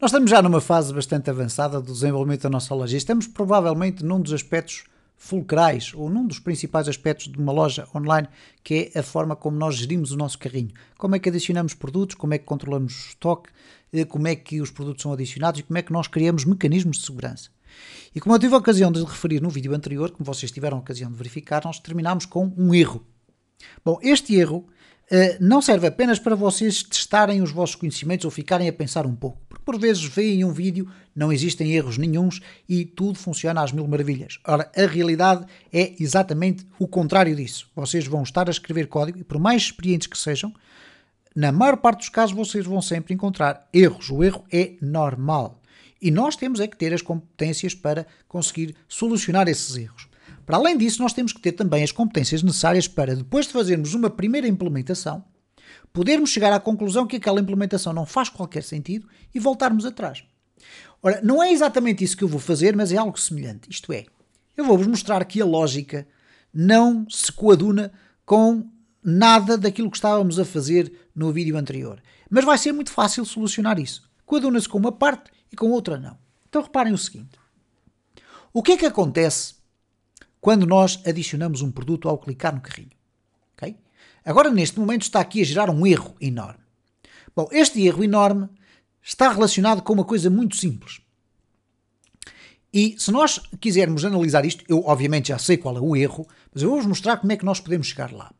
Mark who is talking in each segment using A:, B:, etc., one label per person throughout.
A: Nós estamos já numa fase bastante avançada do desenvolvimento da nossa loja e estamos provavelmente num dos aspectos fulcrais ou num dos principais aspectos de uma loja online, que é a forma como nós gerimos o nosso carrinho. Como é que adicionamos produtos, como é que controlamos o estoque, eh, como é que os produtos são adicionados e como é que nós criamos mecanismos de segurança. E como eu tive a ocasião de referir no vídeo anterior, como vocês tiveram a ocasião de verificar, nós terminámos com um erro. Bom, este erro eh, não serve apenas para vocês testarem os vossos conhecimentos ou ficarem a pensar um pouco, porque por vezes veem um vídeo, não existem erros nenhums e tudo funciona às mil maravilhas. Ora, a realidade é exatamente o contrário disso. Vocês vão estar a escrever código e por mais experientes que sejam, na maior parte dos casos vocês vão sempre encontrar erros. O erro é normal. E nós temos é que ter as competências para conseguir solucionar esses erros. Para além disso, nós temos que ter também as competências necessárias para, depois de fazermos uma primeira implementação, podermos chegar à conclusão que aquela implementação não faz qualquer sentido e voltarmos atrás. Ora, não é exatamente isso que eu vou fazer, mas é algo semelhante. Isto é, eu vou-vos mostrar que a lógica não se coaduna com nada daquilo que estávamos a fazer no vídeo anterior. Mas vai ser muito fácil solucionar isso. Coaduna-se com uma parte e com outra não. Então reparem o seguinte: o que é que acontece quando nós adicionamos um produto ao clicar no carrinho. Okay? Agora, neste momento, está aqui a gerar um erro enorme. Bom, este erro enorme está relacionado com uma coisa muito simples. E se nós quisermos analisar isto, eu obviamente já sei qual é o erro, mas eu vou-vos mostrar como é que nós podemos chegar lá.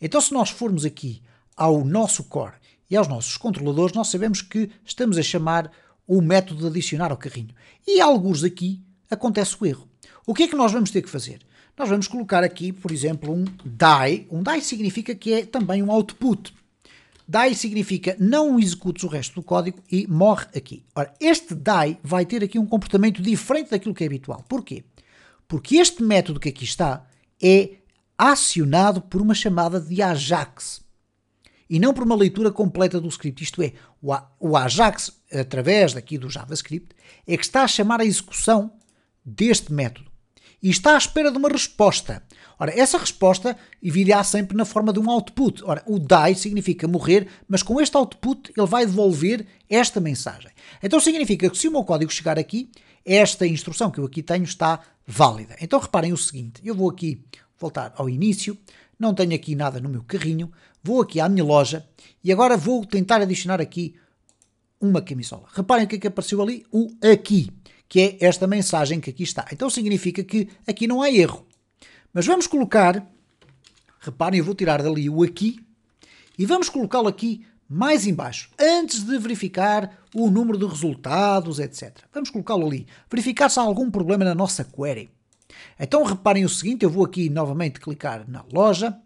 A: Então, se nós formos aqui ao nosso core e aos nossos controladores, nós sabemos que estamos a chamar o método de adicionar ao carrinho. E alguns aqui acontece o erro. O que é que nós vamos ter que fazer? Nós vamos colocar aqui, por exemplo, um die. Um die significa que é também um output. Die significa não executes o resto do código e morre aqui. Ora, este die vai ter aqui um comportamento diferente daquilo que é habitual. Porquê? Porque este método que aqui está é acionado por uma chamada de Ajax e não por uma leitura completa do script. Isto é, o Ajax, através daqui do JavaScript, é que está a chamar a execução deste método e está à espera de uma resposta. Ora, essa resposta virá sempre na forma de um output. Ora, o die significa morrer, mas com este output ele vai devolver esta mensagem. Então significa que se o meu código chegar aqui, esta instrução que eu aqui tenho está válida. Então reparem o seguinte, eu vou aqui voltar ao início, não tenho aqui nada no meu carrinho, vou aqui à minha loja e agora vou tentar adicionar aqui uma camisola. Reparem o que é que apareceu ali, o aqui que é esta mensagem que aqui está. Então significa que aqui não há erro. Mas vamos colocar, reparem, eu vou tirar dali o aqui e vamos colocá-lo aqui mais embaixo, antes de verificar o número de resultados, etc. Vamos colocá-lo ali, verificar se há algum problema na nossa query. Então reparem o seguinte, eu vou aqui novamente clicar na loja,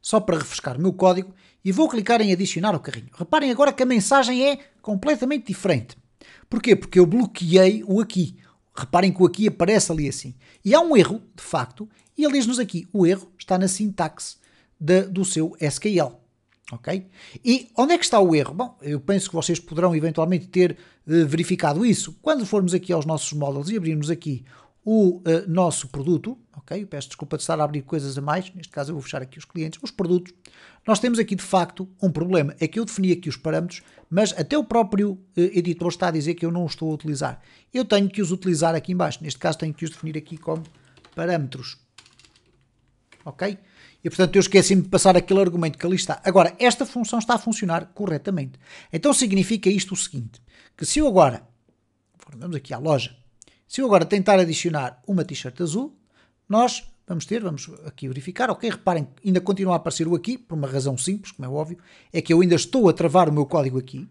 A: só para refrescar o meu código, e vou clicar em adicionar o carrinho. Reparem agora que a mensagem é completamente diferente. Porquê? Porque eu bloqueei o aqui. Reparem que o aqui aparece ali assim. E há um erro, de facto, e ele diz-nos aqui: o erro está na sintaxe de, do seu SQL. Ok? E onde é que está o erro? Bom, eu penso que vocês poderão eventualmente ter uh, verificado isso. Quando formos aqui aos nossos módulos e abrirmos aqui o uh, nosso produto, ok? Eu peço desculpa de estar a abrir coisas a mais, neste caso eu vou fechar aqui os clientes, os produtos. Nós temos aqui de facto um problema. É que eu defini aqui os parâmetros, mas até o próprio uh, editor está a dizer que eu não os estou a utilizar. Eu tenho que os utilizar aqui embaixo. Neste caso tenho que os definir aqui como parâmetros. Ok? E portanto eu esqueci-me de passar aquele argumento que ali está. Agora, esta função está a funcionar corretamente. Então significa isto o seguinte: que se eu agora, vamos aqui à loja, se eu agora tentar adicionar uma t-shirt azul, nós vamos ter, vamos aqui verificar, ok, reparem, ainda continua a aparecer o aqui, por uma razão simples, como é óbvio, é que eu ainda estou a travar o meu código aqui,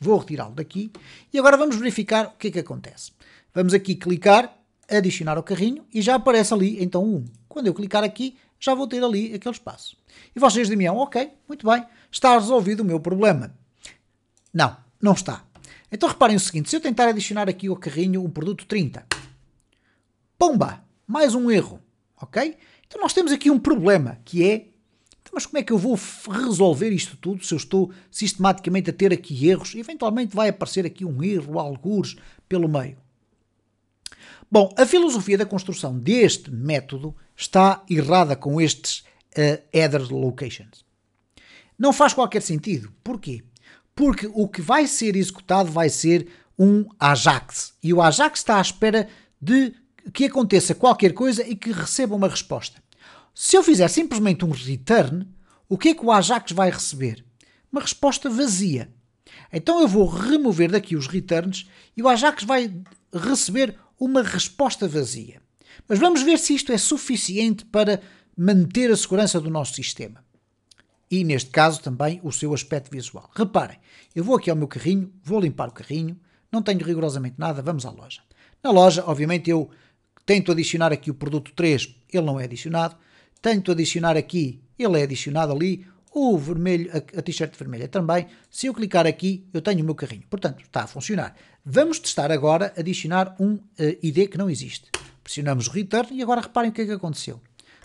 A: vou retirá-lo daqui, e agora vamos verificar o que é que acontece. Vamos aqui clicar, adicionar o carrinho, e já aparece ali, então, um. Quando eu clicar aqui, já vou ter ali aquele espaço. E vocês, Damião, ok, muito bem, está resolvido o meu problema. Não, não está. Então reparem o seguinte: se eu tentar adicionar aqui ao carrinho um produto 30, pomba, mais um erro, ok? Então nós temos aqui um problema que é então, mas como é que eu vou resolver isto tudo se eu estou sistematicamente a ter aqui erros? Eventualmente vai aparecer aqui um erro, algures, pelo meio. Bom, a filosofia da construção deste método está errada com estes uh, header locations. Não faz qualquer sentido. Porquê? porque o que vai ser executado vai ser um Ajax. E o Ajax está à espera de que aconteça qualquer coisa e que receba uma resposta. Se eu fizer simplesmente um return, o que é que o Ajax vai receber? Uma resposta vazia. Então eu vou remover daqui os returns e o Ajax vai receber uma resposta vazia. Mas vamos ver se isto é suficiente para manter a segurança do nosso sistema e, neste caso, também o seu aspecto visual. Reparem, eu vou aqui ao meu carrinho, vou limpar o carrinho, não tenho rigorosamente nada, vamos à loja. Na loja, obviamente, eu tento adicionar aqui o produto 3, ele não é adicionado, tento adicionar aqui, ele é adicionado ali, o vermelho, a, a t-shirt vermelha também. Se eu clicar aqui, eu tenho o meu carrinho. Portanto, está a funcionar. Vamos testar agora adicionar um uh, eh, ID que não existe. Pressionamos o return e agora reparem o que é que aconteceu.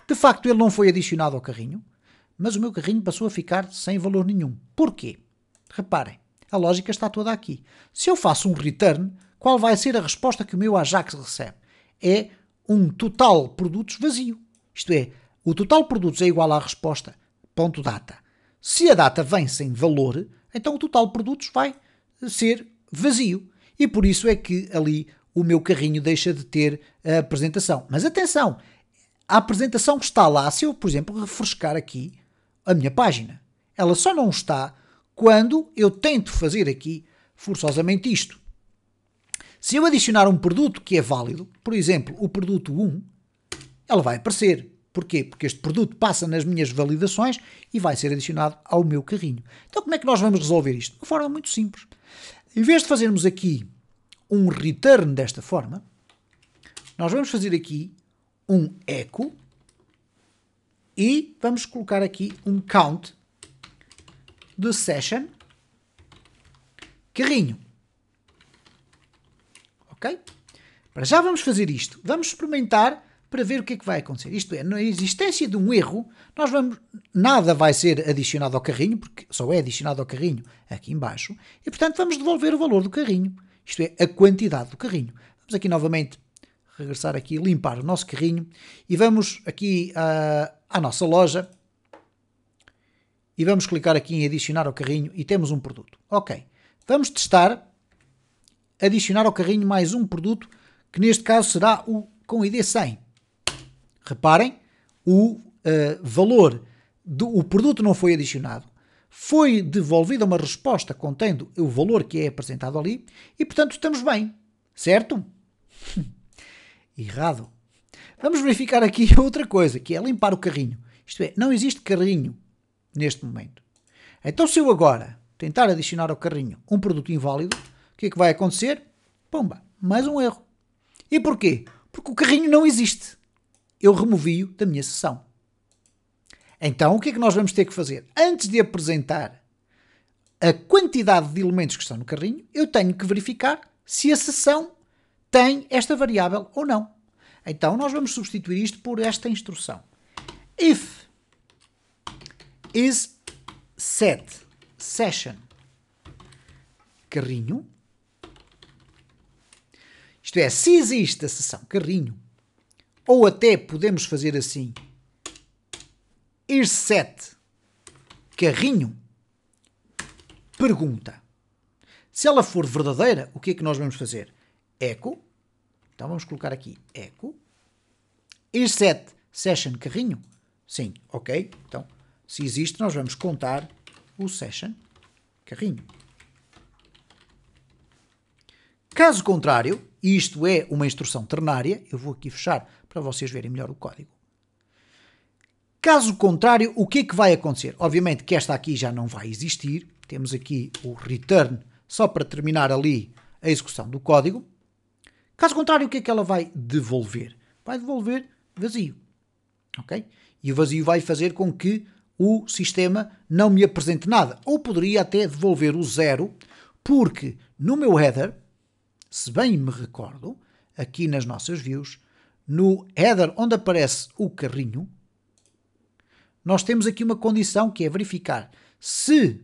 A: De facto, ele não foi adicionado ao carrinho mas o meu carrinho passou a ficar sem valor nenhum. Porquê? Reparem, a lógica está toda aqui. Se eu faço um return, qual vai ser a resposta que o meu Ajax recebe? É um total produtos vazio. Isto é, o total produtos é igual à resposta ponto data. Se a data vem sem valor, então o total produtos vai ser vazio. E por isso é que ali o meu carrinho deixa de ter a apresentação. Mas atenção, a apresentação que está lá, se eu, por exemplo, refrescar aqui, a minha página. Ela só não está quando eu tento fazer aqui forçosamente isto. Se eu adicionar um produto que é válido, por exemplo, o produto 1, ela vai aparecer. Porquê? Porque este produto passa nas minhas validações e vai ser adicionado ao meu carrinho. Então, como é que nós vamos resolver isto? De uma forma muito simples. Em vez de fazermos aqui um return desta forma, nós vamos fazer aqui um echo e vamos colocar aqui um count de session carrinho. Ok? Para já vamos fazer isto. Vamos experimentar para ver o que é que vai acontecer. Isto é, na existência de um erro, nós vamos, nada vai ser adicionado ao carrinho, porque só é adicionado ao carrinho aqui embaixo, e portanto vamos devolver o valor do carrinho, isto é, a quantidade do carrinho. Vamos aqui novamente regressar aqui, limpar o nosso carrinho e vamos aqui ah, à nossa loja e vamos clicar aqui em adicionar ao carrinho e temos um produto. Ok, vamos testar adicionar ao carrinho mais um produto que neste caso será o com ID 100. Reparem, o uh, valor do o produto não foi adicionado, foi devolvida uma resposta contendo o valor que é apresentado ali e portanto estamos bem, certo? errado. Vamos verificar aqui outra coisa, que é limpar o carrinho. Isto é, não existe carrinho neste momento. Então, se eu agora tentar adicionar ao carrinho um produto inválido, o que é que vai acontecer? Pomba, mais um erro. E porquê? Porque o carrinho não existe. Eu removi-o da minha sessão. Então, o que é que nós vamos ter que fazer? Antes de apresentar a quantidade de elementos que estão no carrinho, eu tenho que verificar se a sessão tem esta variável ou não. Então, nós vamos substituir isto por esta instrução. If is set session carrinho, isto é, se existe a sessão carrinho, ou até podemos fazer assim, is set carrinho, pergunta. Se ela for verdadeira, o que é que nós vamos fazer? echo. Então vamos colocar aqui echo. Inset session carrinho. Sim, ok. Então, se existe, nós vamos contar o session carrinho. Caso contrário, e isto é uma instrução ternária, eu vou aqui fechar para vocês verem melhor o código. Caso contrário, o que é que vai acontecer? Obviamente que esta aqui já não vai existir. Temos aqui o return só para terminar ali a execução do código. Caso contrário, o que é que ela vai devolver? Vai devolver vazio. Ok? E o vazio vai fazer com que o sistema não me apresente nada. Ou poderia até devolver o zero, porque no meu header, se bem me recordo, aqui nas nossas views, no header onde aparece o carrinho, nós temos aqui uma condição que é verificar se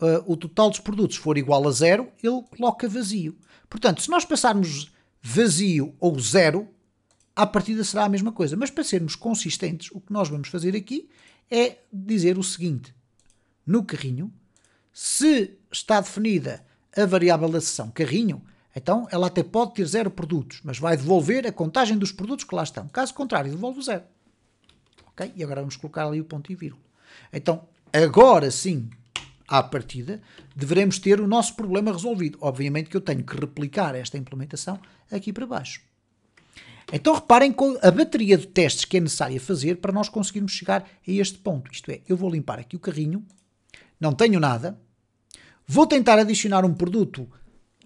A: uh, o total dos produtos for igual a zero, ele coloca vazio. Portanto, se nós passarmos vazio ou zero, à partida será a mesma coisa. Mas para sermos consistentes, o que nós vamos fazer aqui é dizer o seguinte: no carrinho, se está definida a variável da sessão carrinho, então ela até pode ter zero produtos, mas vai devolver a contagem dos produtos que lá estão. Caso contrário, devolve zero. Ok? E agora vamos colocar ali o ponto e vírgula. Então, agora sim, à partida, devemos ter o nosso problema resolvido. Obviamente que eu tenho que replicar esta implementação aqui para baixo. Então reparem com a bateria de testes que é necessária fazer para nós conseguirmos chegar a este ponto. Isto é, eu vou limpar aqui o carrinho, não tenho nada, vou tentar adicionar um produto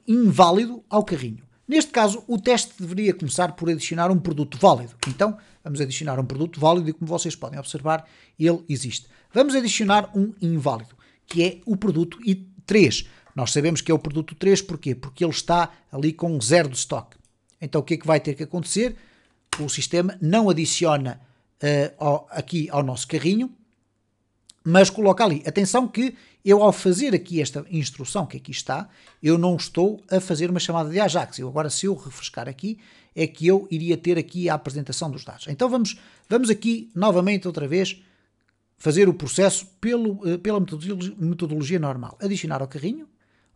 A: inválido ao carrinho. Neste caso, o teste deveria começar por adicionar um produto válido. Então, vamos adicionar um produto válido e, como vocês podem observar, ele existe. Vamos adicionar um inválido que é o produto 3. Nós sabemos que é o produto 3, porquê? Porque ele está ali com zero de estoque. Então o que é que vai ter que acontecer? O sistema não adiciona uh, ao, aqui ao nosso carrinho, mas coloca ali. Atenção que eu ao fazer aqui esta instrução que aqui está, eu não estou a fazer uma chamada de Ajax. Eu, agora se eu refrescar aqui, é que eu iria ter aqui a apresentação dos dados. Então vamos, vamos aqui novamente outra vez fazer o processo pelo, eh, pela metodologia, normal. Adicionar ao carrinho,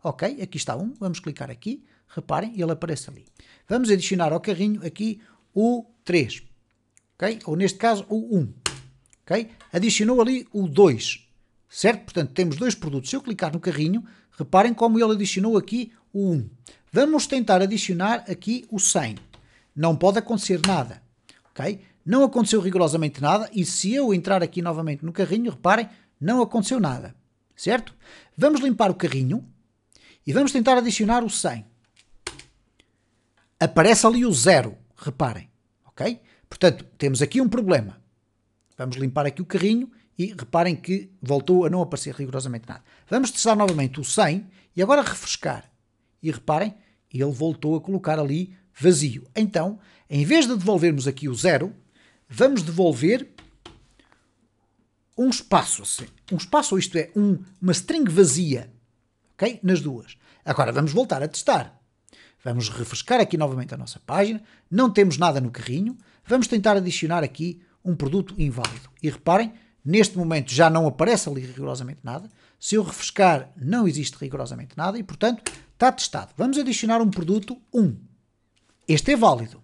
A: ok, aqui está um, vamos clicar aqui, reparem, ele aparece ali. Vamos adicionar ao carrinho aqui o 3, ok, ou neste caso o 1, ok, adicionou ali o 2, certo? Portanto, temos dois produtos. Se eu clicar no carrinho, reparem como ele adicionou aqui o 1. Vamos tentar adicionar aqui o 100. Não pode acontecer nada, ok? Não aconteceu rigorosamente nada e se eu entrar aqui novamente no carrinho, reparem, não aconteceu nada, certo? Vamos limpar o carrinho e vamos tentar adicionar o 100. Aparece ali o zero, reparem, ok? Portanto, temos aqui um problema. Vamos limpar aqui o carrinho e reparem que voltou a não aparecer rigorosamente nada. Vamos testar novamente o 100 e agora refrescar. E reparem, ele voltou a colocar ali vazio. Então, em vez de devolvermos aqui o zero vamos devolver um espaço, assim. um espaço, isto é, um, uma string vazia, ok? Nas duas. Agora vamos voltar a testar. Vamos refrescar aqui novamente a nossa página, não temos nada no carrinho, vamos tentar adicionar aqui um produto inválido. E reparem, neste momento já não aparece ali rigorosamente nada, se eu refrescar não existe rigorosamente nada e, portanto, está testado. Vamos adicionar um produto 1. Este é válido.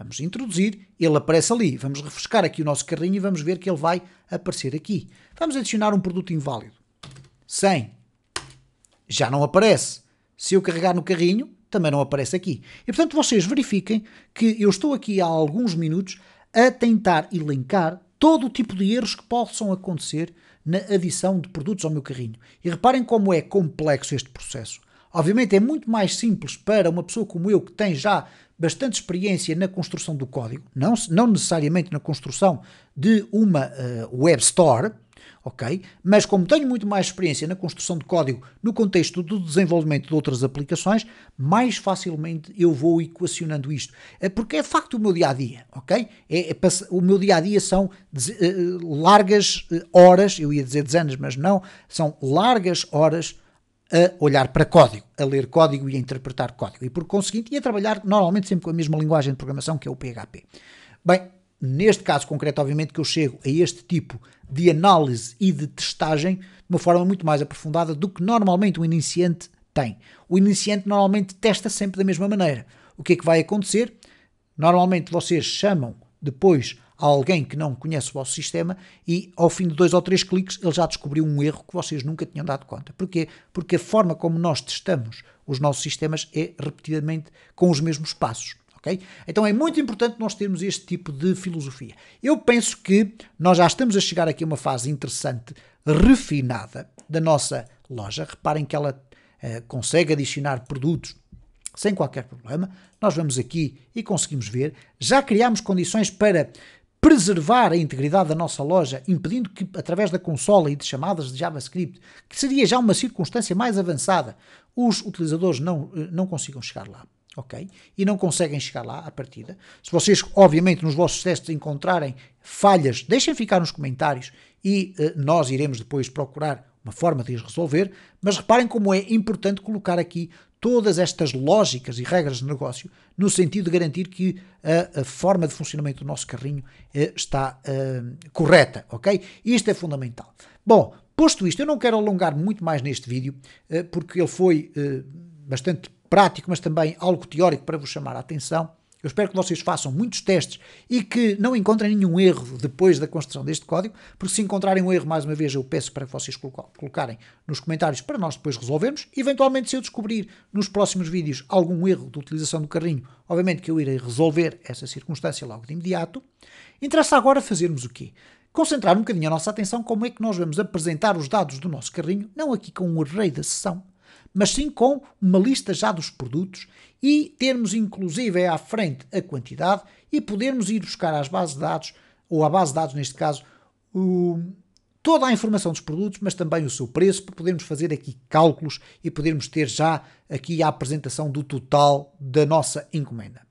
A: Vamos introduzir, ele aparece ali. Vamos refrescar aqui o nosso carrinho e vamos ver que ele vai aparecer aqui. Vamos adicionar um produto inválido. 100. Já não aparece. Se eu carregar no carrinho, também não aparece aqui. E portanto vocês verifiquem que eu estou aqui há alguns minutos a tentar elencar todo o tipo de erros que possam acontecer na adição de produtos ao meu carrinho. E reparem como é complexo este processo. Obviamente é muito mais simples para uma pessoa como eu que tem já bastante experiência na construção do código, não, não necessariamente na construção de uma uh, web store, ok? Mas como tenho muito mais experiência na construção de código no contexto do desenvolvimento de outras aplicações, mais facilmente eu vou equacionando isto. É porque é facto o meu dia a dia, ok? É, é, o meu dia a dia são eh, largas eh, horas, eu ia dizer dezenas, mas não, são largas horas a olhar para código, a ler código e a interpretar código. E por conseguinte, e a trabalhar normalmente sempre com a mesma linguagem de programação que é o PHP. Bem, neste caso concreto, obviamente que eu chego a este tipo de análise e de testagem de uma forma muito mais aprofundada do que normalmente o iniciante tem. O iniciante normalmente testa sempre da mesma maneira. O que é que vai acontecer? Normalmente vocês chamam depois alguém que não conhece o vosso sistema e ao fim de dois ou três cliques ele já descobriu um erro que vocês nunca tinham dado conta. Porquê? Porque a forma como nós testamos os nossos sistemas é repetidamente com os mesmos passos. Okay? Então é muito importante nós termos este tipo de filosofia. Eu penso que nós já estamos a chegar aqui a uma fase interessante, refinada da nossa loja. Reparem que ela uh, consegue adicionar produtos sem qualquer problema. Nós vamos aqui e conseguimos ver. Já criámos condições para preservar a integridade da nossa loja, impedindo que, através da consola e de chamadas de JavaScript, que seria já uma circunstância mais avançada, os utilizadores não, eh, não consigam chegar lá. Ok? E não conseguem chegar lá à partida. Se vocês, obviamente, nos vossos testes encontrarem falhas, deixem ficar nos comentários e eh, nós iremos depois procurar uma forma de as resolver. Mas reparem como é importante colocar aqui todas estas lógicas e regras de negócio no sentido de garantir que a, a forma de funcionamento do nosso carrinho eh, está eh, correta, ok? Isto é fundamental. Bom, posto isto, eu não quero alongar muito mais neste vídeo, eh, porque ele foi eh, bastante prático, mas também algo teórico para vos chamar a atenção. Eu espero que vocês façam muitos testes e que não encontrem nenhum erro depois da construção deste código, porque se encontrarem um erro, mais uma vez, eu peço para que vocês colocarem nos comentários para nós depois resolvermos. Eventualmente, se eu descobrir nos próximos vídeos algum erro de utilização do carrinho, obviamente que eu irei resolver essa circunstância logo de imediato. Interessa agora fazermos o quê? Concentrar um bocadinho a nossa atenção como é que nós vamos apresentar os dados do nosso carrinho, não aqui com um array da sessão, mas sim com uma lista já dos produtos e termos inclusive à frente a quantidade e podermos ir buscar às bases de dados, ou à base de dados neste caso, o, toda a informação dos produtos, mas também o seu preço, para podermos fazer aqui cálculos e podermos ter já aqui a apresentação do total da nossa encomenda.